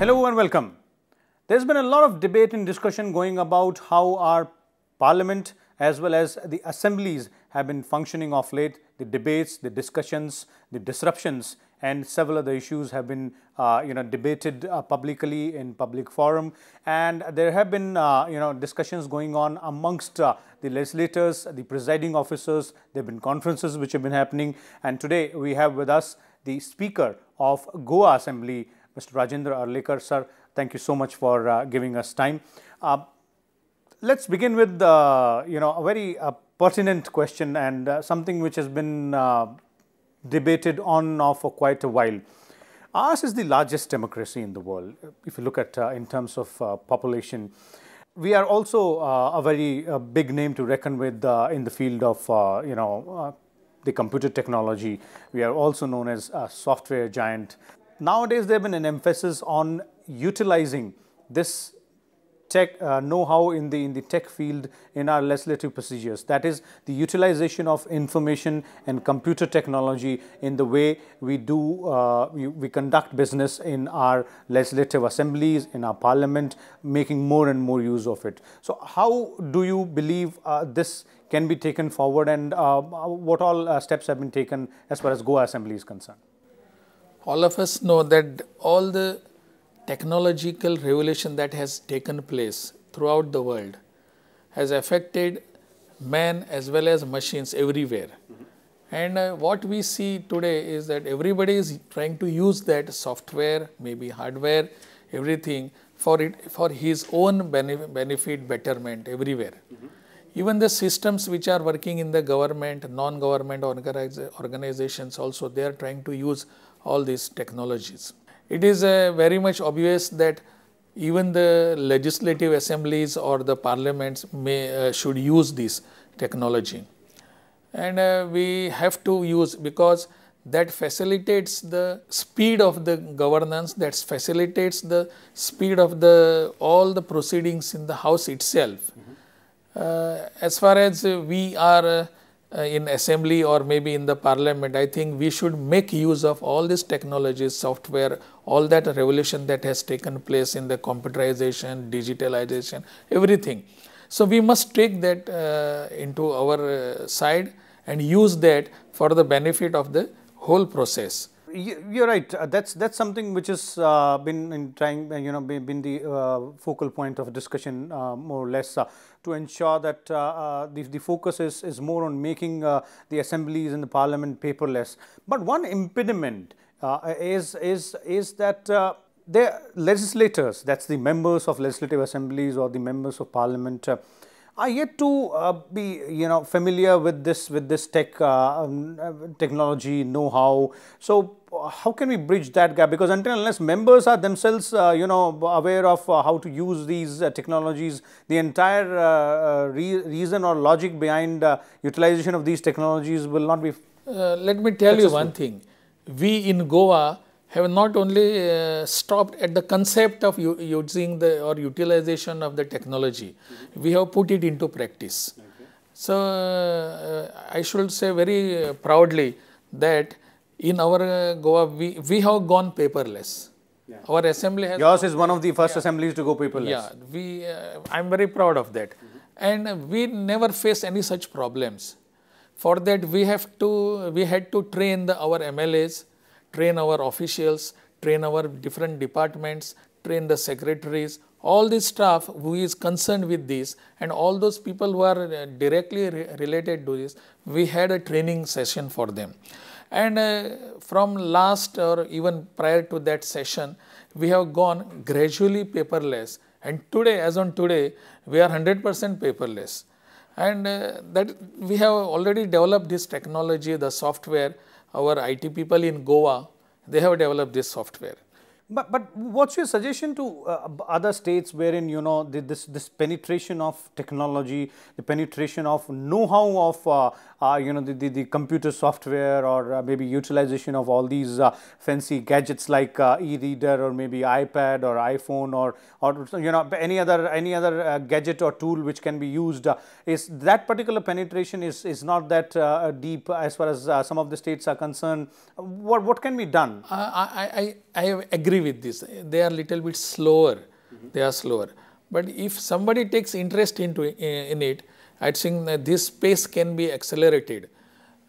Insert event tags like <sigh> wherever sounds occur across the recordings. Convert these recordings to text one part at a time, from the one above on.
Hello and welcome. There's been a lot of debate and discussion going about how our parliament as well as the assemblies have been functioning of late. The debates, the discussions, the disruptions and several other issues have been uh, you know debated uh, publicly in public forum and there have been uh, you know discussions going on amongst uh, the legislators, the presiding officers, there have been conferences which have been happening and today we have with us the speaker of Goa Assembly Mr. Rajendra Arlekar, sir. Thank you so much for uh, giving us time. Uh, let's begin with, uh, you know, a very uh, pertinent question and uh, something which has been uh, debated on and off for quite a while. Ours is the largest democracy in the world, if you look at in terms of population. We are also a very big name to reckon with in the field of, you know, the computer technology. We are also known as a software giant nowadays there's been an emphasis on utilizing this tech uh, know-how in the in the tech field in our legislative procedures that is the utilization of information and computer technology in the way we do uh, we, we, conduct business in our legislative assemblies in our parliament making more and more use of it so how do you believe uh, this can be taken forward and uh, what all uh, steps have been taken as far as goa assembly is concerned all of us know that all the technological revolution that has taken place throughout the world has affected man as well as machines everywhere. And uh, what we see today is that everybody is trying to use that software, maybe hardware, everything for it for his own benefit, benefit betterment everywhere. Mm -hmm. Even the systems which are working in the government, non-government organizations also, they are trying to use all these technologies. It is uh, very much obvious that even the legislative assemblies or the parliaments may, uh, should use this technology. And uh, we have to use because that facilitates the speed of the governance, that facilitates the speed of the all the proceedings in the house itself. Mm -hmm. as far as we are uh, uh, in assembly or maybe in the parliament, I think we should make use of all these technologies, software, all that revolution that has taken place in the computerization, digitalization, everything. So, we must take that uh, into our uh, side and use that for the benefit of the whole process you're right. Uh, that's that's something which has uh, been trying, uh, you know, been, been the uh, focal point of discussion uh, more or less uh, to ensure that the, the focus is, is more on making the assemblies and the parliament paperless. But one impediment is is is that the legislators, that's the members of legislative assemblies or the members of parliament, are yet to uh, be you know familiar with this with this tech uh, um, technology know-how. So how can we bridge that gap? Because until unless members are themselves uh, you know aware of uh, how to use these uh, technologies, the entire uh, re reason or logic behind utilization of these technologies will not be. let me tell you one thing. We in Goa have not only uh, stopped at the concept of using the or utilization of the technology, mm -hmm. we have put it into practice. Okay. So, uh, I should say very uh, proudly that in our uh, Goa, we, we have gone paperless. Yeah. Our assembly has. Yours is one of the first yeah. assemblies to go paperless. Yeah, we. Uh, I am very proud of that, mm -hmm. and we never face any such problems. For that, we have to. We had to train the, our MLAs train our officials, train our different departments, train the secretaries, all the staff who is concerned with this and all those people who are uh, directly re related to this, we had a training session for them. And uh, from last or even prior to that session, we have gone gradually paperless. And today, as on today, we are 100% paperless. And uh, that we have already developed this technology, the software, our IT people in Goa, they have developed this software. But, but what's your suggestion to uh, other states wherein you know the, this this penetration of technology, the penetration of know-how of uh, uh, you know, the, the, the, computer software or uh, maybe utilization of all these uh, fancy gadgets like e-reader or maybe iPad or iPhone or, or you know, any other, any other gadget or tool which can be used is that particular penetration is, is not that deep as far as some of the states are concerned. What, what can be done? I, I, I agree with this. They are little bit slower. Mm -hmm. They are slower. But if somebody takes interest into in it, I think this pace can be accelerated.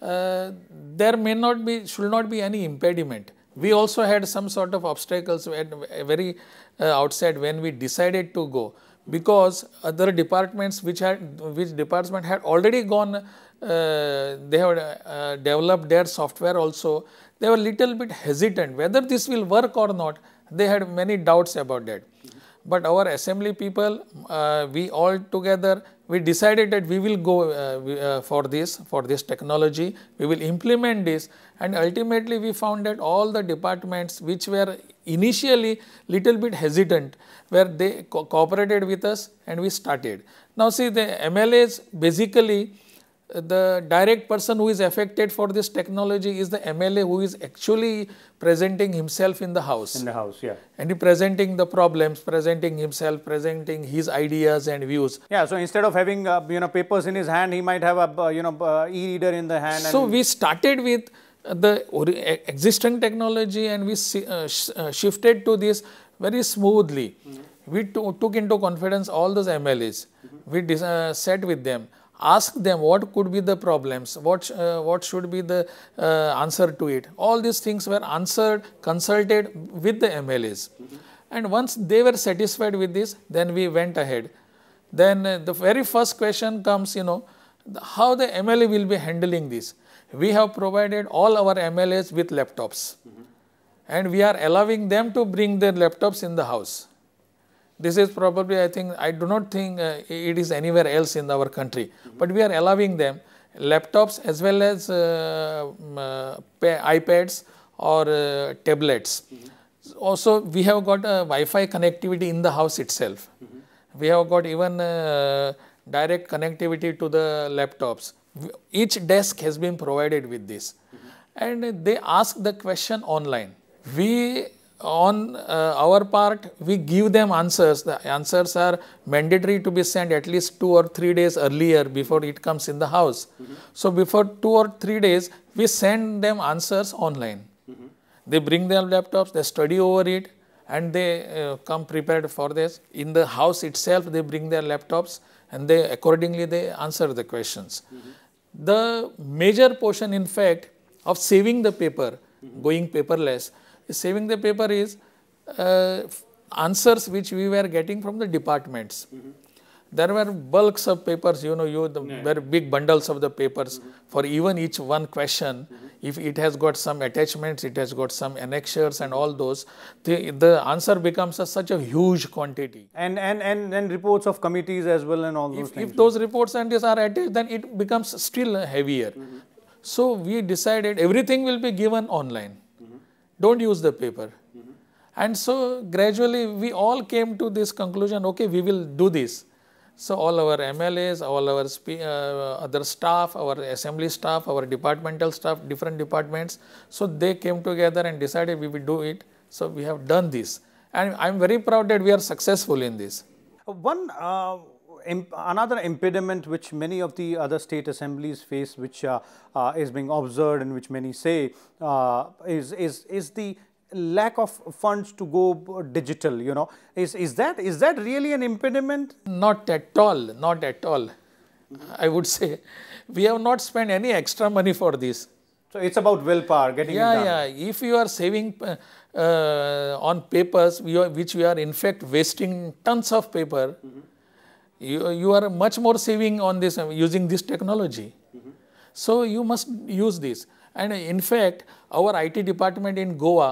Uh, there may not be, should not be any impediment. We also had some sort of obstacles at very uh, when we decided to go because other departments which had which department had already gone uh, they have uh, developed their software also they were little bit hesitant whether this will work or not they had many doubts about that but our assembly people, uh, we all together, we decided that we will go uh, we, uh, for this, for this technology, we will implement this and ultimately we found that all the departments which were initially little bit hesitant where they co cooperated with us and we started. Now see the MLAs basically the direct person who is affected for this technology is the MLA who is actually presenting himself in the house. In the house, yeah. And he presenting the problems, presenting himself, presenting his ideas and views. Yeah, so instead of having uh, you know papers in his hand, he might have a uh, you know uh, e-reader in the hand. So we started with the existing technology and we uh, sh uh, shifted to this very smoothly. Mm -hmm. We took into confidence all those MLAs. Mm -hmm. We uh, sat with them ask them what could be the problems, what, uh, what should be the uh, answer to it. All these things were answered, consulted with the MLAs. Mm -hmm. And once they were satisfied with this, then we went ahead. Then uh, the very first question comes, you know, the, how the MLA will be handling this. We have provided all our MLAs with laptops. Mm -hmm. And we are allowing them to bring their laptops in the house this is probably, I think, I do not think uh, it is anywhere else in our country, mm -hmm. but we are allowing them laptops as well as uh, uh, iPads or uh, tablets. Mm -hmm. Also, we have got a Wi-Fi connectivity in the house itself. Mm -hmm. We have got even direct connectivity to the laptops. Each desk has been provided with this. And they ask the question online. We on uh, our part we give them answers the answers are mandatory to be sent at least 2 or 3 days earlier before it comes in the house mm -hmm. so before 2 or 3 days we send them answers online mm -hmm. they bring their laptops they study over it and they uh, come prepared for this in the house itself they bring their laptops and they accordingly they answer the questions mm -hmm. the major portion in fact of saving the paper going paperless saving the paper is uh, answers which we were getting from the departments. Mm -hmm. There were bulks of papers, you know, you the, yeah. were big bundles of the papers mm -hmm. for even each one question. Mm -hmm. If it has got some attachments, it has got some annexures and all those, the, the answer becomes a, such a huge quantity. And, and and and reports of committees as well and all those if, things. If those reports and these are attached, then it becomes still heavier. Mm-hmm. So we decided everything will be given online don't use the paper. Mm -hmm. And so gradually we all came to this conclusion, okay, we will do this. So all our MLAs, all our uh, other staff, our assembly staff, our departmental staff, different departments. So they came together and decided we will do it. So we have done this. And I am very proud that we are successful in this. One uh another impediment which many of the other state assemblies face, which uh, uh, is being observed and which many say uh, is, is, is the lack of funds to go digital, you know. Is, is, that, is that really an impediment? Not at all, not at all. I would say we have not spent any extra money for this. So it's about willpower, getting yeah, it done. Yeah, If you are saving uh, uh, on papers, we are, which we are in fact wasting tons of paper, mm -hmm you, you are much more saving on this uh, using this technology. Mm -hmm. So you must use this. And in fact, our IT department in Goa,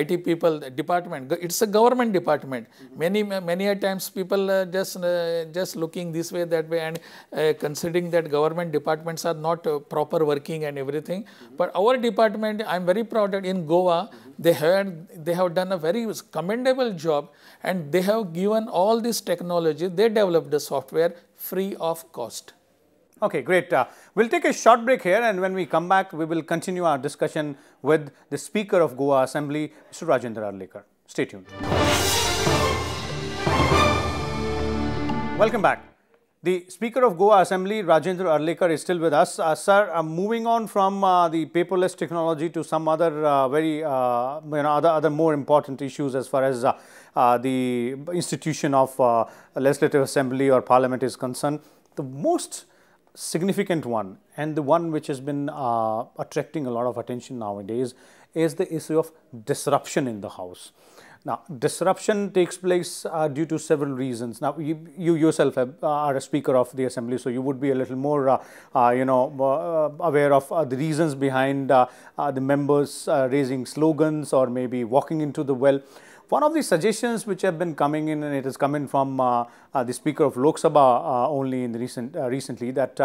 IT people uh, department, it's a government department. Mm -hmm. Many many times people uh, just uh, just looking this way that way and uh, considering that government departments are not uh, proper working and everything. Mm -hmm. But our department, I'm very proud that in Goa they have they have done a very commendable job and they have given all this technology they developed the software free of cost okay great uh, we'll take a short break here and when we come back we will continue our discussion with the speaker of goa assembly mr rajendra arlekar stay tuned welcome back the Speaker of Goa Assembly, Rajendra Arlekar, is still with us. Uh, sir, I'm uh, moving on from uh, the paperless technology to some other uh, very, uh, you know, other, other more important issues as far as uh, the institution of legislative assembly or parliament is concerned. The most significant one and the one which has been attracting a lot of attention nowadays is the issue of disruption in the house. Now, disruption takes place uh, due to several reasons. Now, you, you yourself uh, are a speaker of the assembly, so you would be a little more, uh, uh you know, uh, aware of the reasons behind the members raising slogans or maybe walking into the well. One of the suggestions which have been coming in, and it has come in from uh, uh, the Speaker of Lok Sabha uh, only in the recent recently, that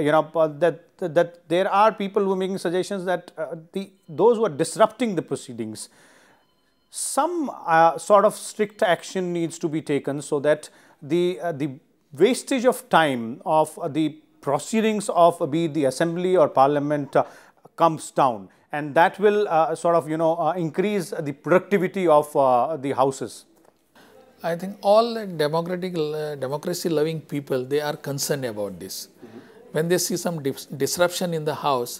you know that that there are people who are making suggestions that the those who are disrupting the proceedings some uh, sort of strict action needs to be taken so that the, uh, the wastage of time of uh, the proceedings of uh, be the assembly or parliament uh, comes down and that will uh, sort of you know increase the productivity of the houses. I think all democratic democracy loving people they are concerned about this. Mm -hmm. When they see some dis disruption in the house,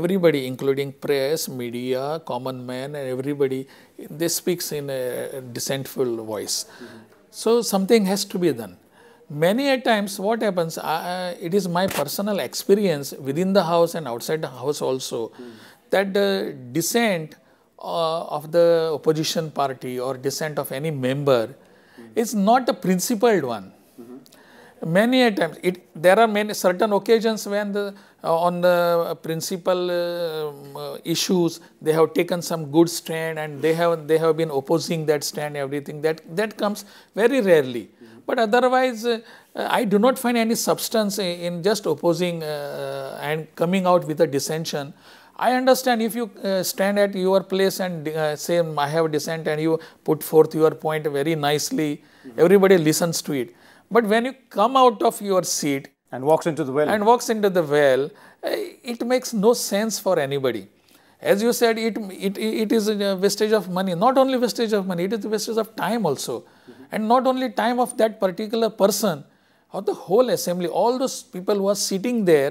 everybody including press media common man and everybody this speaks in a dissentful voice. Mm -hmm. So something has to be done. Many a times what happens, uh, it is my personal experience within the house and outside the house also, mm -hmm. that the dissent uh, of the opposition party or dissent of any member mm -hmm. is not a principled one. Many a times, it, there are many certain occasions when the uh, on the principal uh, uh, issues they have taken some good stand and they have they have been opposing that stand everything that that comes very rarely mm -hmm. but otherwise i do not find any substance in, just opposing and coming out with a dissension I understand if you uh, stand at your place and uh, say I have dissent and you put forth your point very nicely, mm -hmm. everybody listens to it. But when you come out of your seat and walks into the well and walks into the well eh, it makes no sense for anybody as you said it it, it is a wastage of money not only wastage of money it is a wastage of time also mm -hmm. and not only time of that particular person or the whole assembly all those people who are sitting there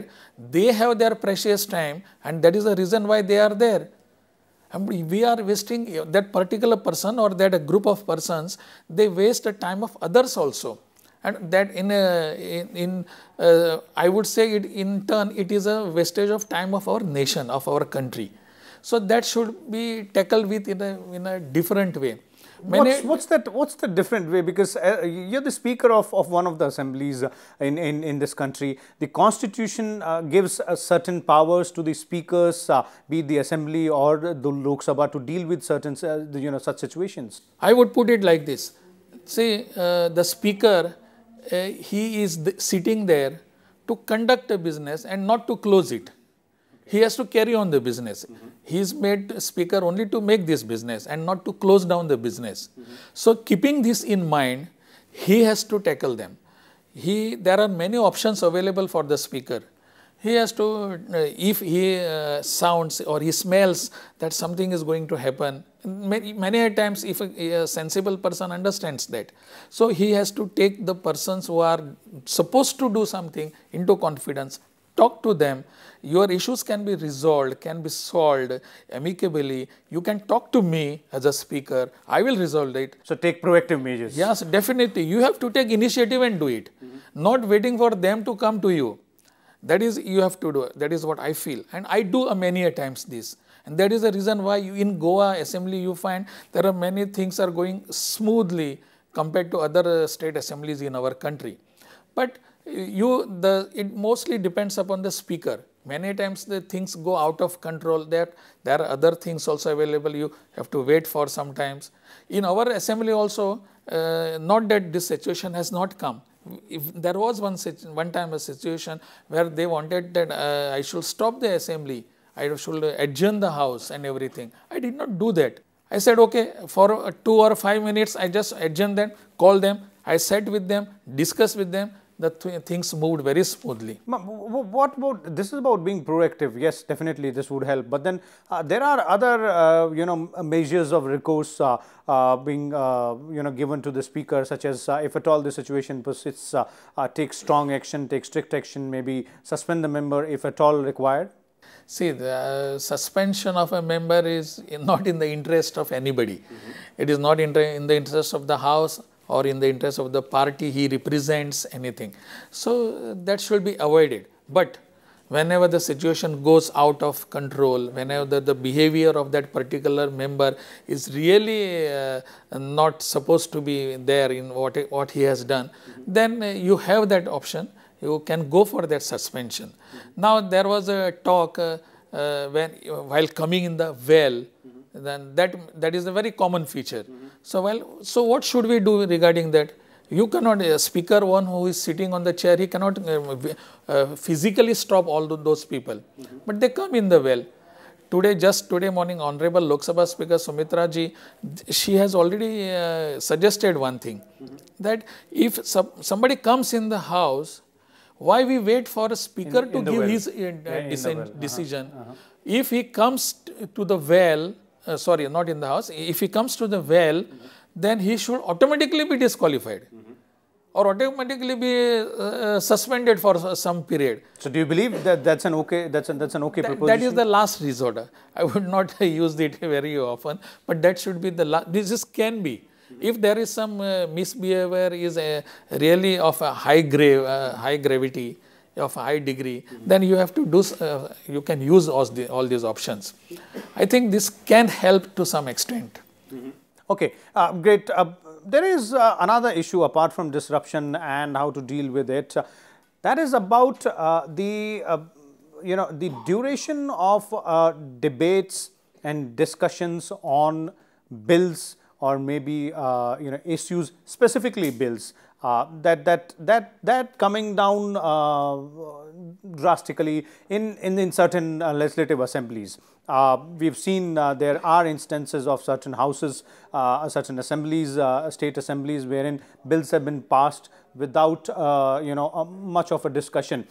they have their precious time and that is the reason why they are there and we are wasting that particular person or that group of persons they waste the time of others also and that in a, in, in uh, I would say it in turn it is a wastage of time of our nation of our country. So that should be tackled with in a in a different way. What's, what's, that? What's the different way? Because uh, you're the speaker of, of one of the assemblies uh, in, in, in this country. The constitution uh, gives uh, certain powers to the speakers, be it the assembly or the Lok Sabha, to deal with certain you know such situations. I would put it like this: See, the speaker uh, he is sitting there to conduct a business and not to close it. He has to carry on the business. Mm -hmm. He is made speaker only to make this business and not to close down the business. Mm -hmm. So, keeping this in mind, he has to tackle them. He, there are many options available for the speaker he has to uh, if he uh, sounds or he smells that something is going to happen many, many times if a, a, sensible person understands that so he has to take the persons who are supposed to do something into confidence talk to them your issues can be resolved can be solved amicably you can talk to me as a speaker i will resolve it so take proactive measures yes definitely you have to take initiative and do it mm -hmm. not waiting for them to come to you that is you have to do. That is what I feel. And I do uh, many a times this. And that is the reason why you, in Goa assembly you find there are many things are going smoothly compared to other uh, state assemblies in our country. But uh, you the it mostly depends upon the speaker. Many times the things go out of control that there are other things also available you have to wait for sometimes. In our assembly also uh, not that this situation has not come if there was one one time a situation where they wanted that uh, I should stop the assembly, I should adjourn the house and everything. I did not do that. I said, okay, for uh, two or five minutes, I just adjourn them, call them. I sat with them, discuss with them, that th things moved very smoothly. what about this is about being proactive? Yes, definitely this would help. But then uh, there are other uh, you know measures of recourse uh, uh being uh, you know given to the speaker, such as uh, if at all the situation persists, take strong action, take strict action, maybe suspend the member if at all required. See, the suspension of a member is not in the interest of anybody. Mm -hmm. It is not in the interest of the House or in the interest of the party he represents anything. So, that should be avoided. But whenever the situation goes out of control, whenever the, the behavior of that particular member is really uh, not supposed to be there in what, what he has done, then you have that option, you can go for that suspension. Now, there was a talk uh, uh, when while coming in the well, then that that is a very common feature. Mm -hmm. So, well, so what should we do regarding that? You cannot, a speaker one who is sitting on the chair, he cannot uh, uh, physically stop all those people, mm -hmm. but they come in the well. Today, just today morning, Honorable Lok Sabha Speaker Sumitra ji, she has already uh, suggested one thing mm -hmm. that if somebody comes in the house, why we wait for a speaker in, to in give well. his uh, yeah, uh-huh. decision? -huh. -huh. If he comes to the well, uh, sorry, not in the house, if he comes to the well, mm -hmm. then he should automatically be disqualified. Mm -hmm. Or automatically be uh, uh suspended for some period. So, do you believe that that's an okay? That's that's an okay that, proposition. That is the last resort. I would not <laughs> use it very often, but that should be the last. This can be. Mm-hmm. If there is some uh, misbehavior is uh, really of a high grave, uh, high gravity, of high degree, mm -hmm. then you have to do. Uh, you can use all, the, all these options. I think this can help to some extent. Mm -hmm. Okay, uh, great. Uh, there is uh, another issue apart from disruption and how to deal with it. Uh, that is about uh, the uh, you know the duration of debates and discussions on bills or maybe you know issues specifically bills. Uh, that that that that coming down uh, drastically in in, in certain uh, legislative assemblies. Uh, we've seen uh, there are instances of certain houses, uh, certain assemblies, state assemblies, wherein bills have been passed without you know um, much of a discussion.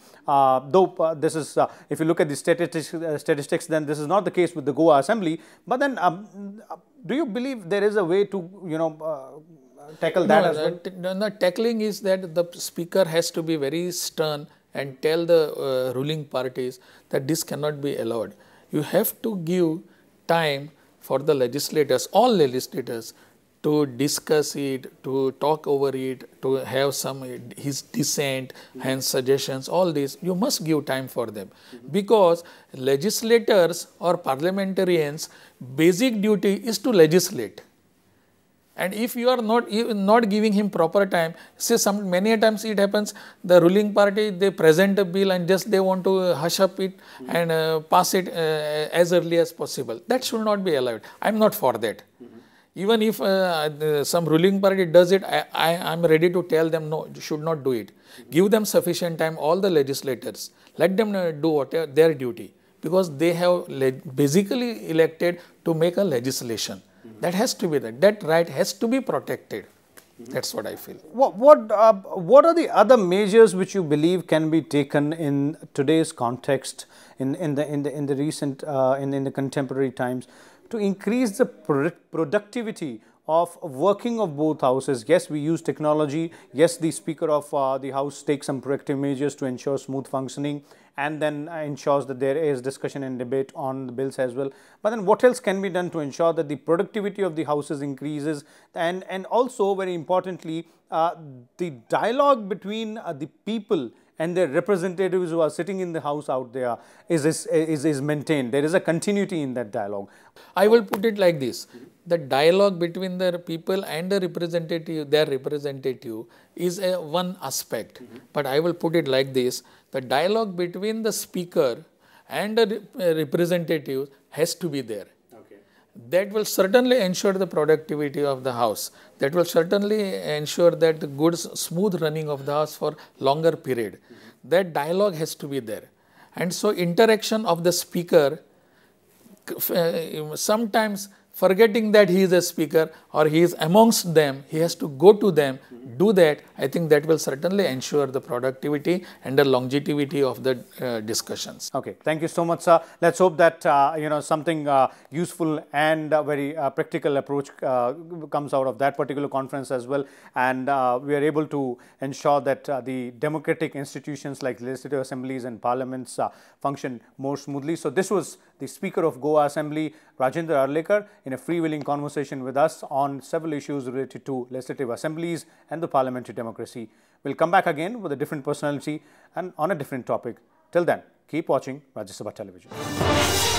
though this is, if you look at the statistics, statistics, then this is not the case with the Goa assembly. But then, um, do you believe there is a way to you know tackle that no, as well? No, no, tackling is that the speaker has to be very stern and tell the uh, ruling parties that this cannot be allowed. You have to give time for the legislators, all legislators, to discuss it, to talk over it, to have some uh, his dissent mm -hmm. and suggestions, all this, you must give time for them. Mm -hmm. Because legislators or parliamentarians, basic duty is to legislate. And if you are not not giving him proper time, say some many times it happens. The ruling party they present a bill and just they want to uh, hush up it and uh, pass it uh, as early as possible. That should not be allowed. I am not for that. Mm -hmm. Even if uh, some ruling party does it, I am ready to tell them no, you should not do it. Mm -hmm. Give them sufficient time. All the legislators, let them uh, do uh, their duty because they have basically elected to make a legislation. That has to be that. That right has to be protected. Mm-hmm. That's what I feel. What what, uh, what are the other measures which you believe can be taken in today's context, in in the in the in the recent uh, in in the contemporary times, to increase the productivity of working of both houses. Yes, we use technology. Yes, the Speaker of uh, the House takes some corrective measures to ensure smooth functioning and then ensures that there is discussion and debate on the bills as well. But then what else can be done to ensure that the productivity of the houses increases and, and also very importantly, uh, the dialogue between uh, the people and their representatives who are sitting in the house out there is, is, is, is maintained. There is a continuity in that dialogue. I will put it like this. The dialogue between the people and the representative, their representative is a one aspect. Mm -hmm. But I will put it like this. The dialogue between the speaker and the representative has to be there that will certainly ensure the productivity of the house. That will certainly ensure that the good smooth running of the house for longer period. Mm -hmm. That dialogue has to be there. And so interaction of the speaker eh, sometimes forgetting that he is a speaker or he is amongst them, he has to go to them, do that, I think that will certainly ensure the productivity and the longevity of the uh, discussions. Okay, thank you so much, sir. Let's hope that, uh, you know, something uh, useful and uh, very uh, practical approach uh, comes out of that particular conference as well. And we are able to ensure that the democratic institutions like legislative assemblies and parliaments function more smoothly. So this was the Speaker of Goa Assembly, Rajendra Arlekar, in a freewheeling conversation with us on several issues related to legislative assemblies and the parliamentary democracy. We'll come back again with a different personality and on a different topic. Till then, keep watching Rajya Sabha Television.